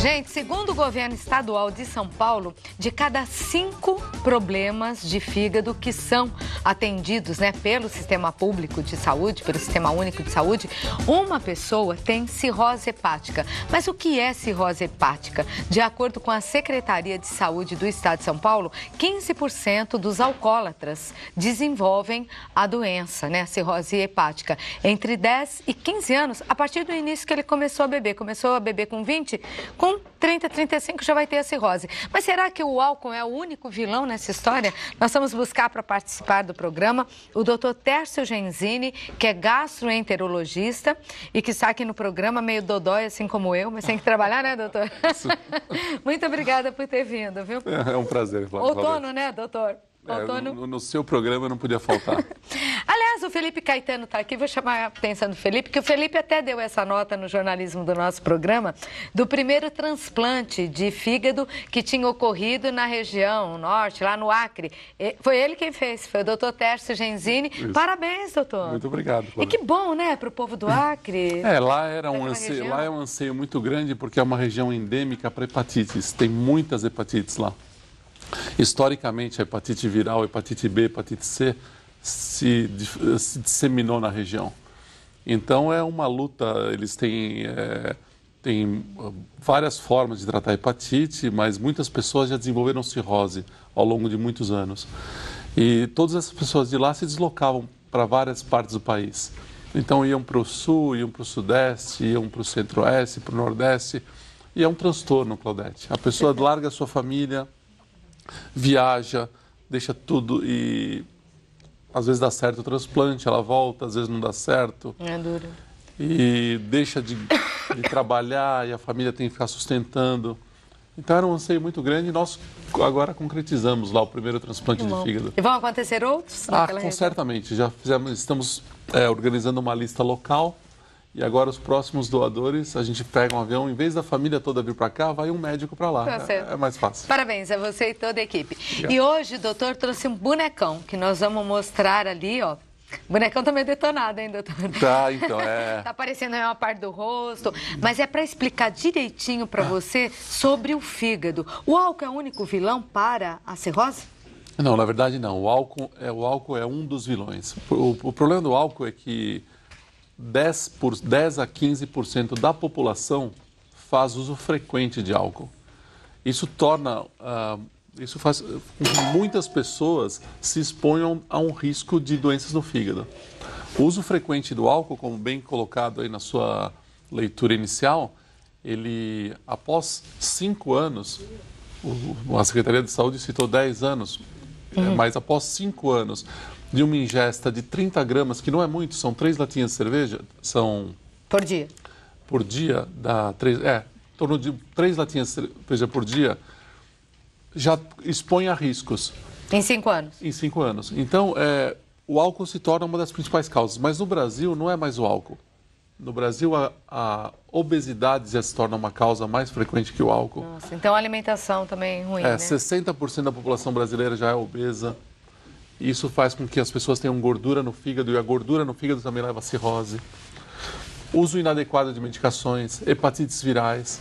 Gente, segundo o governo estadual de São Paulo, de cada cinco problemas de fígado que são atendidos né, pelo sistema público de saúde, pelo sistema único de saúde, uma pessoa tem cirrose hepática. Mas o que é cirrose hepática? De acordo com a Secretaria de Saúde do Estado de São Paulo, 15% dos alcoólatras desenvolvem a doença, né, a cirrose hepática, entre 10 e 15 anos, a partir do início que ele começou a beber. Começou a beber com 20, com então, 30, 35 já vai ter a cirrose. Mas será que o álcool é o único vilão nessa história? Nós vamos buscar para participar do programa o doutor Tércio Genzini, que é gastroenterologista e que está aqui no programa meio dodói, assim como eu, mas tem que trabalhar, né, doutor? Muito obrigada por ter vindo, viu? É, é um prazer. Flávio. Outono, né, doutor? Faltou é, no... no... seu programa não podia faltar. Aliás, o Felipe Caetano está aqui, vou chamar a atenção do Felipe, que o Felipe até deu essa nota no jornalismo do nosso programa, do primeiro transplante de fígado que tinha ocorrido na região norte, lá no Acre. Foi ele quem fez, foi o doutor Tércio Genzini. Isso. Parabéns, doutor. Muito obrigado. E que bom, né, para o povo do Acre. É, lá, era um anseio, lá é um anseio muito grande, porque é uma região endêmica para hepatites, tem muitas hepatites lá. Historicamente, a hepatite viral, a hepatite B, a hepatite C se, se, disseminou na região. Então é uma luta, eles têm, é, têm ah, várias formas de tratar a hepatite, mas muitas pessoas já desenvolveram cirrose ao longo de muitos anos. E todas essas pessoas de lá se deslocavam para várias partes do país. Então iam para o sul, iam para o sudeste, iam para o centro-oeste, para o nordeste. E é um transtorno, Claudete. A pessoa larga a sua família, viaja, deixa tudo e às vezes dá certo o transplante, ela volta, às vezes não dá certo. É duro. E deixa de, de trabalhar e a família tem que ficar sustentando. Então era um anseio muito grande e nós agora concretizamos lá o primeiro transplante de fígado. E vão acontecer outros? Ah, com, certamente. Já fizemos, estamos é, organizando uma lista local e agora os próximos doadores, a gente pega um avião, em vez da família toda vir para cá, vai um médico para lá. Tá é, é, mais fácil. Parabéns a você e toda a equipe. Obrigado. E hoje o doutor trouxe um bonecão que nós vamos mostrar ali, ó. O bonecão tá meio detonado, hein, doutor? Tá, então, é. tá aparecendo aí uma parte do rosto, mas é para explicar direitinho para ah. você sobre o fígado. O álcool é o único vilão para a cirrose? Não, na verdade não. O álcool é, o álcool é um dos vilões. o, o problema do álcool é que 10, por, 10 a 15% da população faz uso frequente de álcool. Isso torna. Uh, isso faz com que muitas pessoas se exponham a um risco de doenças no fígado. O uso frequente do álcool, como bem colocado aí na sua leitura inicial, ele, após cinco anos, o, a Secretaria de Saúde citou 10 anos, é, uhum. mas após cinco anos, de uma ingesta de 30 gramas, que não é muito, são três latinhas de cerveja, são... Por dia. Por dia, dá três, é, torno de três latinhas de cerveja por dia, já expõe a riscos. Em cinco anos? Em cinco anos. Então, é, o álcool se torna uma das principais causas, mas no Brasil não é mais o álcool. No Brasil, a, a, obesidade já se torna uma causa mais frequente que o álcool. Nossa, então a alimentação também é ruim, é, né? 60% da população brasileira já é obesa. Isso faz com que as pessoas tenham gordura no fígado e a gordura no fígado também leva a cirrose. Uso inadequado de medicações, hepatites virais.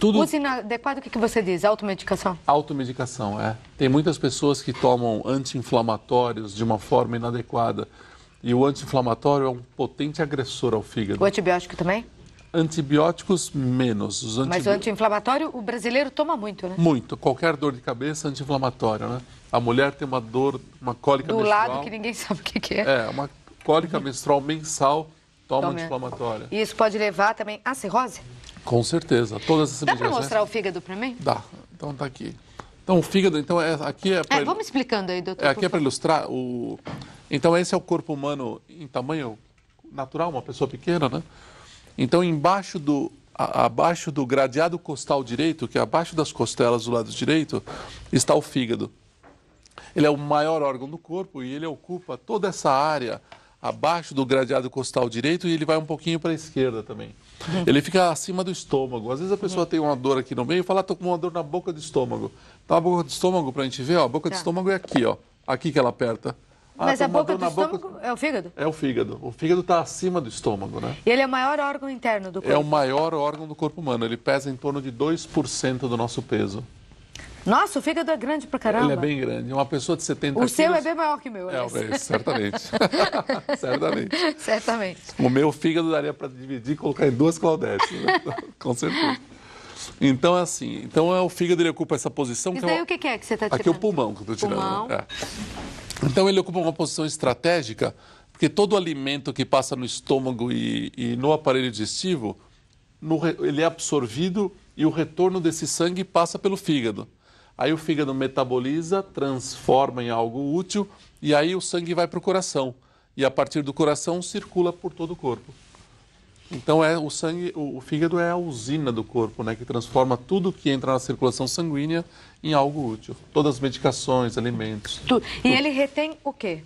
Tudo... Uso inadequado, o que, que você diz? Automedicação? Automedicação, é. Tem muitas pessoas que tomam anti-inflamatórios de uma forma inadequada. E o anti-inflamatório é um potente agressor ao fígado. O antibiótico também? Antibióticos menos. Os antibi... Mas o anti-inflamatório o brasileiro toma muito, né? Muito. Qualquer dor de cabeça, é anti-inflamatório, né? A mulher tem uma dor, uma cólica Do menstrual. Do lado que ninguém sabe o que é. É, uma cólica uhum. menstrual mensal toma, toma. anti E isso pode levar também à cirrose? Com certeza. Todas essas Dá para né? mostrar o fígado para mim? Dá. Então tá aqui. Então o fígado, então é, aqui é para... É, vamos explicando aí, doutor. É, aqui é para ilustrar o... Então esse é o corpo humano em tamanho natural, uma pessoa pequena, né? Então, embaixo do, a, abaixo do gradeado costal direito, que é abaixo das costelas do lado direito, está o fígado. Ele é o maior órgão do corpo e ele ocupa toda essa área abaixo do gradeado costal direito e ele vai um pouquinho para a esquerda também. Uhum. Ele fica acima do estômago. Às vezes a pessoa tem uma dor aqui no meio e fala, estou ah, com uma dor na boca do estômago. Tá a boca do estômago para a gente ver? Ó, a boca tá. do estômago é aqui, ó. Aqui que ela aperta. Ah, Mas a boca do estômago boca... é o fígado? É o fígado. O fígado está acima do estômago, né? E ele é o maior órgão interno do corpo? É o maior órgão do corpo humano. Ele pesa em torno de 2% do nosso peso. Nossa, o fígado é grande pra caramba. Ele é bem grande. Uma pessoa de 70 o O seu é bem maior que o meu. É, é certamente. certamente. Certamente. O meu fígado daria para dividir e colocar em duas Claudetes. Né? Com certeza. Então é assim. Então é o fígado ele ocupa essa posição. E é daí é uma... o que é que você está tirando? Aqui é o pulmão que eu estou tirando. Pulmão. É. Então ele ocupa uma posição estratégica, porque todo alimento que passa no estômago e, e no aparelho digestivo, no, ele é absorvido e o retorno desse sangue passa pelo fígado. Aí o fígado metaboliza, transforma em algo útil e aí o sangue vai para o coração. E a partir do coração circula por todo o corpo. Então é o sangue, o, o fígado é a usina do corpo, né, que transforma tudo que entra na circulação sanguínea em algo útil. Todas as medicações, alimentos. Tu, e ele retém o quê?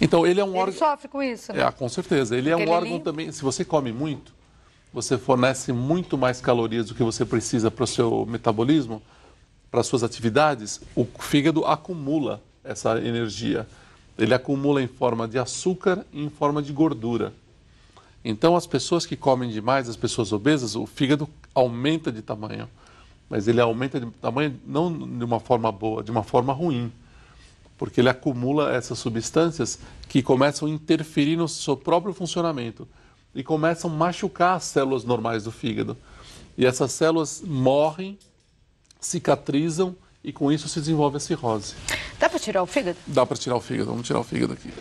Então ele é um ele órgão. Sofre com isso? Né? É, com certeza. Ele é Porque é um ele é órgão limpa. também. Se você come muito, você fornece muito mais calorias do que você precisa para o seu metabolismo, para suas atividades. O fígado acumula essa energia. Ele acumula em forma de açúcar e em forma de gordura. Então, as pessoas que comem demais, as pessoas obesas, o fígado aumenta de tamanho. Mas ele aumenta de tamanho não de uma forma boa, de uma forma ruim. Porque ele acumula essas substâncias que começam a interferir no seu próprio funcionamento e começam a machucar as células normais do fígado. E essas células morrem, cicatrizam e com isso se desenvolve a cirrose. Dá para tirar o fígado? Dá para tirar o fígado. Vamos tirar o fígado aqui.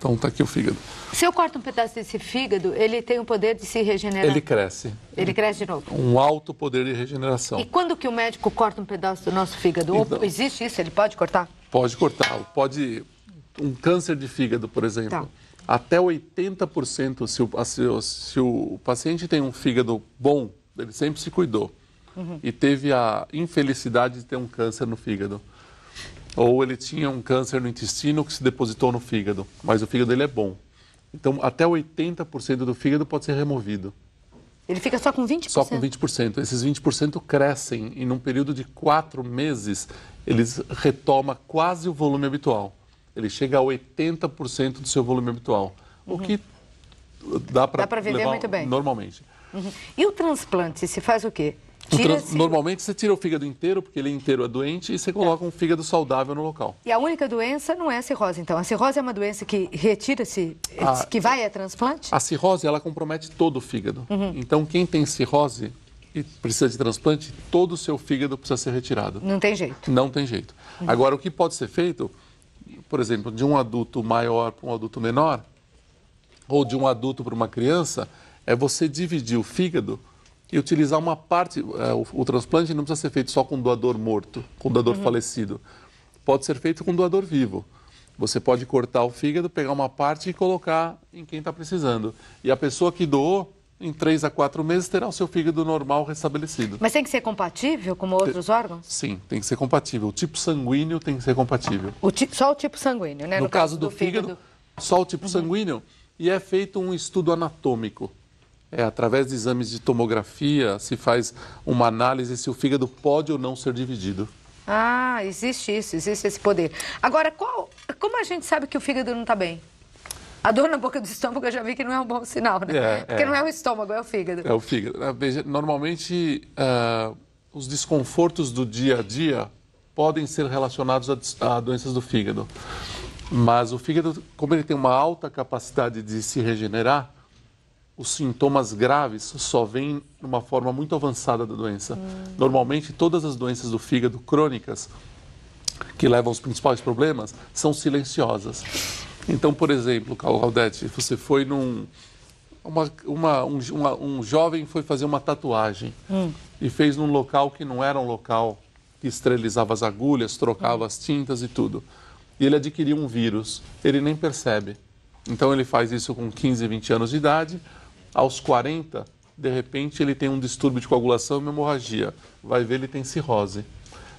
Então está aqui o fígado. Se eu corto um pedaço desse fígado, ele tem o poder de se regenerar? Ele cresce. Ele cresce de novo? Um alto poder de regeneração. E quando que o médico corta um pedaço do nosso fígado? Então, existe isso? Ele pode cortar? Pode cortar. Pode... Um câncer de fígado, por exemplo. Tá. Até 80%, se o, se o paciente tem um fígado bom, ele sempre se cuidou. Uhum. E teve a infelicidade de ter um câncer no fígado ou ele tinha um câncer no intestino que se depositou no fígado, mas o fígado dele é bom. Então, até 80% do fígado pode ser removido. Ele fica só com 20%? Só com 20%. Esses 20% crescem e, num período de quatro meses, eles retoma quase o volume habitual. Ele chega a 80% do seu volume habitual, uhum. o que dá para viver muito bem. Normalmente. Uhum. E o transplante se faz o quê? Tira esse... Normalmente você tira o fígado inteiro, porque ele é inteiro é doente, e você coloca é. um fígado saudável no local. E a única doença não é a cirrose, então. A cirrose é uma doença que retira-se, que vai a transplante? A cirrose, ela compromete todo o fígado. Uhum. Então, quem tem cirrose e precisa de transplante, todo o seu fígado precisa ser retirado. Não tem jeito. Não tem jeito. Uhum. Agora, o que pode ser feito, por exemplo, de um adulto maior para um adulto menor, ou de um adulto para uma criança, é você dividir o fígado e utilizar uma parte. É, o, o, transplante não precisa ser feito só com doador morto, com doador uhum. falecido. Pode ser feito com doador vivo. Você pode cortar o fígado, pegar uma parte e colocar em quem está precisando. E a pessoa que doou, em três a quatro meses, terá o seu fígado normal restabelecido. Mas tem que ser compatível com outros tem, órgãos? Sim, tem que ser compatível. O tipo sanguíneo tem que ser compatível. O ti, só o tipo sanguíneo, né? No, no caso, caso do, do fígado, fígado, só o tipo uhum. sanguíneo. E é feito um estudo anatômico é, através de exames de tomografia, se faz uma análise se o fígado pode ou não ser dividido. Ah, existe isso, existe esse poder. Agora, qual, como a gente sabe que o fígado não está bem? A dor na boca do estômago eu já vi que não é um bom sinal, né? É, é. Porque é. não é o estômago, é o fígado. É o fígado. Ah, normalmente, uh, os desconfortos do dia a dia podem ser relacionados a, a doenças do fígado. Mas o fígado, como ele tem uma alta capacidade de se regenerar, os sintomas graves só vêm numa forma muito avançada da doença. Hum. Normalmente, todas as doenças do fígado crônicas que levam aos principais problemas são silenciosas. Então, por exemplo, Claudete, você foi num. Uma, uma, um, uma, um, jovem foi fazer uma tatuagem hum. e fez num local que não era um local que esterilizava as agulhas, trocava as tintas e tudo. E ele adquiriu um vírus, ele nem percebe. Então ele faz isso com 15, 20 anos de idade, aos 40, de repente, ele tem um distúrbio de coagulação e uma hemorragia. Vai ver, ele tem cirrose.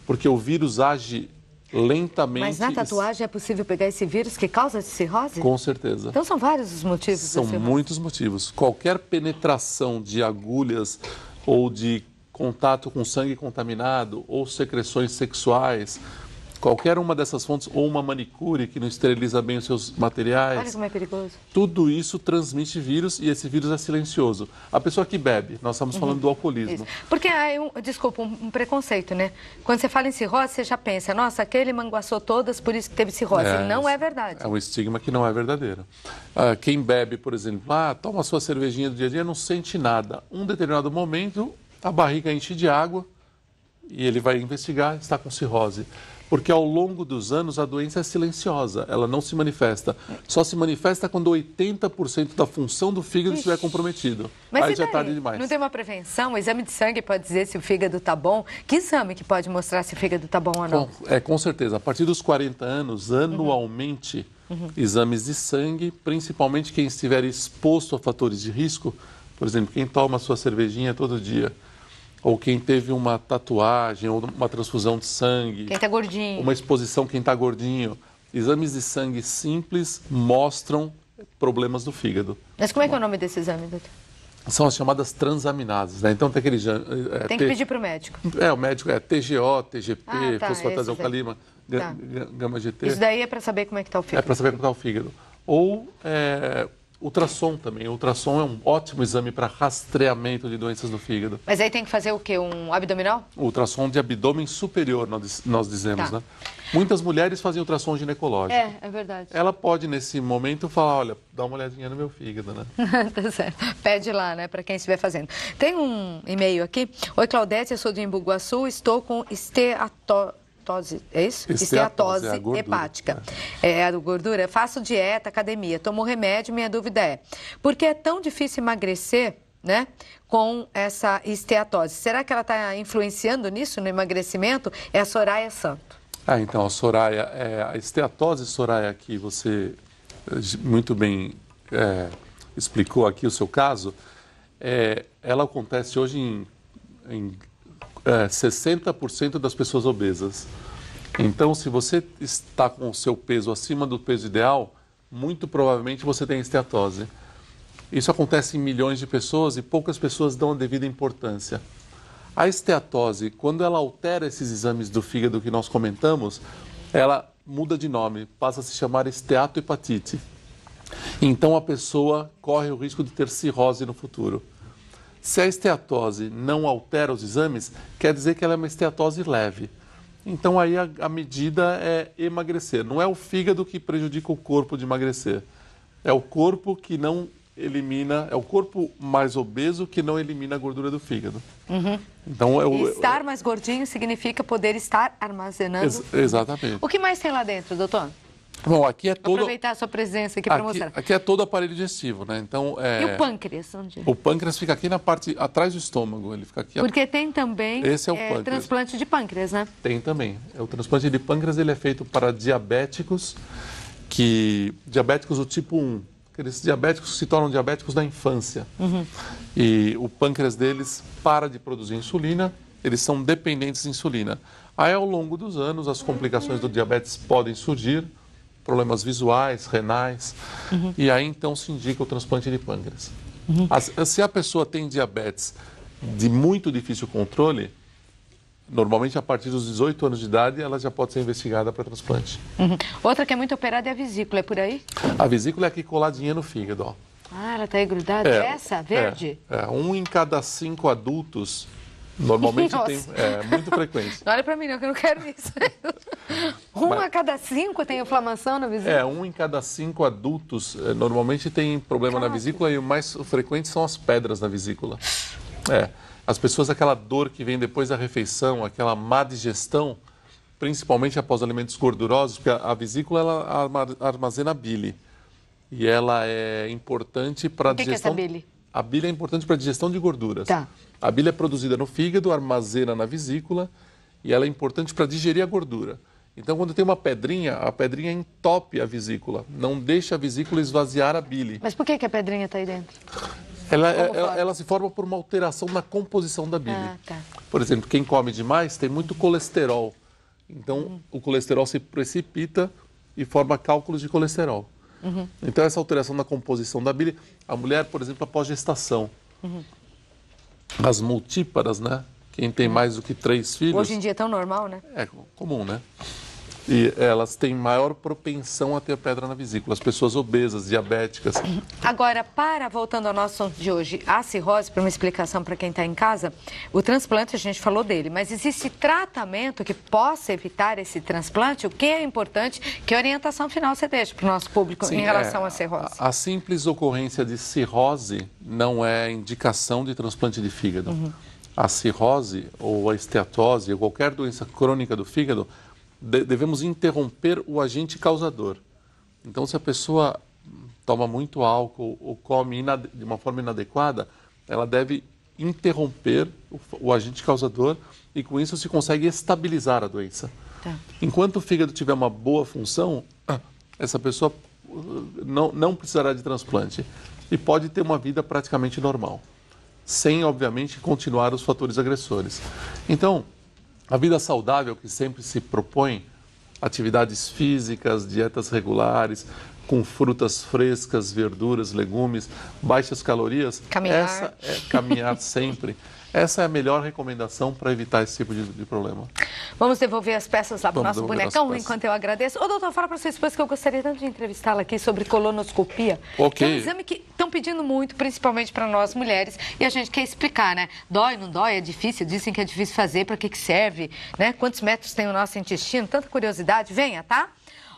Porque o vírus age lentamente. Mas na tatuagem é possível pegar esse vírus que causa cirrose? Com certeza. Então são vários os motivos. São muitos motivos. Qualquer penetração de agulhas ou de contato com sangue contaminado ou secreções sexuais, qualquer uma dessas fontes, ou uma manicure que não esteriliza bem os seus materiais. Olha como é perigoso. Tudo isso transmite vírus e esse vírus é silencioso. A pessoa que bebe, nós estamos falando uhum. do alcoolismo. Isso. Porque, aí desculpa, um preconceito, né? Quando você fala em cirrose, você já pensa, nossa, aquele manguaçou todas, por isso que teve cirrose. É, não é verdade. É um estigma que não é verdadeiro. Ah, quem bebe, por exemplo, ah, toma sua cervejinha do dia a dia, não sente nada. Um determinado momento, a barriga enche de água e ele vai investigar, está com cirrose porque ao longo dos anos a doença é silenciosa, ela não se manifesta. Só se manifesta quando 80% da função do fígado Ixi. estiver comprometido. Mas Aí já é tarde demais. Não tem uma prevenção? O exame de sangue pode dizer se o fígado está bom? Que exame que pode mostrar se o fígado está bom ou não? Com, é, com certeza. A partir dos 40 anos, anualmente, uhum. uhum. exames de sangue, principalmente quem estiver exposto a fatores de risco, por exemplo, quem toma sua cervejinha todo dia. Uhum ou quem teve uma tatuagem, ou uma transfusão de sangue. Quem está gordinho. Uma exposição, quem está gordinho. Exames de sangue simples mostram problemas do fígado. Mas como é que é o nome desse exame, doutor? São as chamadas transaminases, né? Então tem aquele... É, é, tem que T... pedir para o médico. É, o médico é TGO, TGP, ah, tá, fosfatase alcalima, tá. gama GT. Isso daí é para saber como é que está o fígado. É para saber como está o fígado. Ou é, Ultrassom também. O ultrassom é um ótimo exame para rastreamento de doenças do fígado. Mas aí tem que fazer o quê? Um abdominal? Ultrassom de abdômen superior, nós, nós dizemos, tá. né? Muitas mulheres fazem ultrassom ginecológico. É, é verdade. Ela pode, nesse momento, falar, olha, dá uma olhadinha no meu fígado, né? tá certo. Pede lá, né, para quem estiver fazendo. Tem um e-mail aqui. Oi, Claudete, eu sou de Embu Guaçu, estou com esteatose esteatose, é isso? Esteatose, esteatose é hepática. É, é a gordura. Faço dieta, academia, tomo remédio, minha dúvida é, por que é tão difícil emagrecer, né? Com essa esteatose. Será que ela está influenciando nisso, no emagrecimento? É a Soraya Santo. Ah, então, a Soraya, é, a esteatose, Soraya, que você eh, muito bem é, explicou aqui o seu caso, é, ela acontece hoje em, em é, 60% das pessoas obesas. Então, se você está com o seu peso acima do peso ideal, muito provavelmente você tem esteatose. Isso acontece em milhões de pessoas e poucas pessoas dão a devida importância. A esteatose, quando ela altera esses exames do fígado que nós comentamos, ela muda de nome, passa a se chamar esteatohepatite. Então a pessoa corre o risco de ter cirrose no futuro. Se a esteatose não altera os exames, quer dizer que ela é uma esteatose leve. Então aí a, a medida é emagrecer. Não é o fígado que prejudica o corpo de emagrecer. É o corpo que não elimina, é o corpo mais obeso que não elimina a gordura do fígado. Uhum. Então, é estar mais gordinho significa poder estar armazenando. Ex exatamente. O que mais tem lá dentro, doutor? Bom, aqui é todo. Vou aproveitar a sua presença aqui para mostrar. Aqui é todo aparelho digestivo, né? Então, é... E o pâncreas? Onde é? O pâncreas fica aqui na parte atrás do estômago, ele fica aqui. Porque tem também. Esse é o é, transplante de pâncreas, né? Tem também. É, o transplante de pâncreas ele é feito para diabéticos que diabéticos do tipo 1, aqueles diabéticos que se tornam diabéticos na infância. Uhum. E o pâncreas deles para de produzir insulina, eles são dependentes de insulina. Aí, ao longo dos anos, as complicações do diabetes podem surgir problemas visuais, renais, uhum. e aí então se indica o transplante de pâncreas. Uhum. se a pessoa tem diabetes de muito difícil controle, normalmente a partir dos 18 anos de idade ela já pode ser investigada para transplante. Uhum. Outra que é muito operada é a vesícula, é por aí? A vesícula é aqui coladinha no fígado, ó. Ah, ela está aí grudada? É, essa, verde? É, é, um em cada cinco adultos Normalmente tem. É, muito frequente. Não olha para mim, não, que eu não quero isso. um Mas, a cada cinco tem inflamação na vesícula? É, um em cada cinco adultos é, normalmente tem problema Caraca. na vesícula e o mais frequente são as pedras na vesícula. É. As pessoas, aquela dor que vem depois da refeição, aquela má digestão, principalmente após alimentos gordurosos, porque a, a vesícula ela armazena bile. E ela é importante para a digestão. que é essa bile? A bile é importante para a digestão de gorduras. Tá. A bile é produzida no fígado, armazena na vesícula e ela é importante para digerir a gordura. Então, quando tem uma pedrinha, a pedrinha entope a vesícula, não deixa a vesícula esvaziar a bile. Mas por que, que a pedrinha está aí dentro? Ela, ela, ela, se forma por uma alteração na composição da bile. Ah, tá. Por exemplo, quem come demais tem muito colesterol. Então, hum. o colesterol se precipita e forma cálculos de colesterol. Uhum. Então, essa alteração na composição da bile, a mulher, por exemplo, após gestação, uhum. as multíparas, né? Quem tem uhum. mais do que três filhos. Hoje em dia é tão normal, né? É comum, né? e elas têm maior propensão a ter pedra na vesícula, as pessoas obesas, diabéticas. Agora, para, voltando ao nosso assunto de hoje, a cirrose, para uma explicação para quem está em casa, o transplante a gente falou dele, mas existe tratamento que possa evitar esse transplante? O que é importante? Que orientação final você deixa para o nosso público Sim, em relação é, à cirrose? A, a, simples ocorrência de cirrose não é indicação de transplante de fígado. Uhum. A cirrose ou a esteatose ou qualquer doença crônica do fígado devemos interromper o agente causador. Então, se a pessoa toma muito álcool ou come de uma forma inadequada, ela deve interromper o, o agente causador e com isso se consegue estabilizar a doença. Tá. Enquanto o fígado tiver uma boa função, essa pessoa uh, não, não precisará de transplante e pode ter uma vida praticamente normal, sem, obviamente, continuar os fatores agressores. Então, a vida saudável que sempre se propõe, atividades físicas, dietas regulares, com frutas frescas, verduras, legumes, baixas calorias. Caminhar. Essa é caminhar sempre. Essa é a melhor recomendação para evitar esse tipo de, de, problema. Vamos devolver as peças lá para o nosso bonecão, enquanto eu agradeço. Ô, doutor, fala para sua esposa que eu gostaria tanto de entrevistá-la aqui sobre colonoscopia. Ok. Que é um exame que estão pedindo muito, principalmente para nós mulheres, e a gente quer explicar, né? Dói, não dói, é difícil, dizem que é difícil fazer, para que, que serve, né? Quantos metros tem o nosso intestino? Tanta curiosidade. Venha, tá?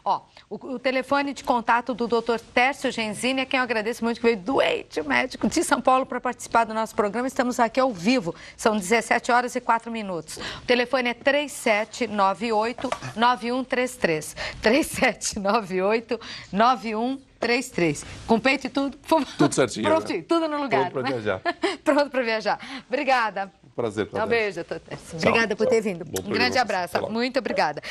Ó, o, o telefone de contato do doutor Tércio Genzini, a é quem eu agradeço muito, que veio doente, médico de São Paulo, para participar do nosso programa. Estamos aqui ao vivo. São 17 horas e 4 minutos. O telefone é 3798-9133. 3798-9133. Com peito e tudo? Tudo certinho. Pronto, né? tudo no lugar. Pronto para né? viajar. Pronto para viajar. Obrigada. Prazer, Tadeu. Tá um beijo, Tércio Obrigada por tchau. ter vindo. Bom um grande abraço. Muito obrigada.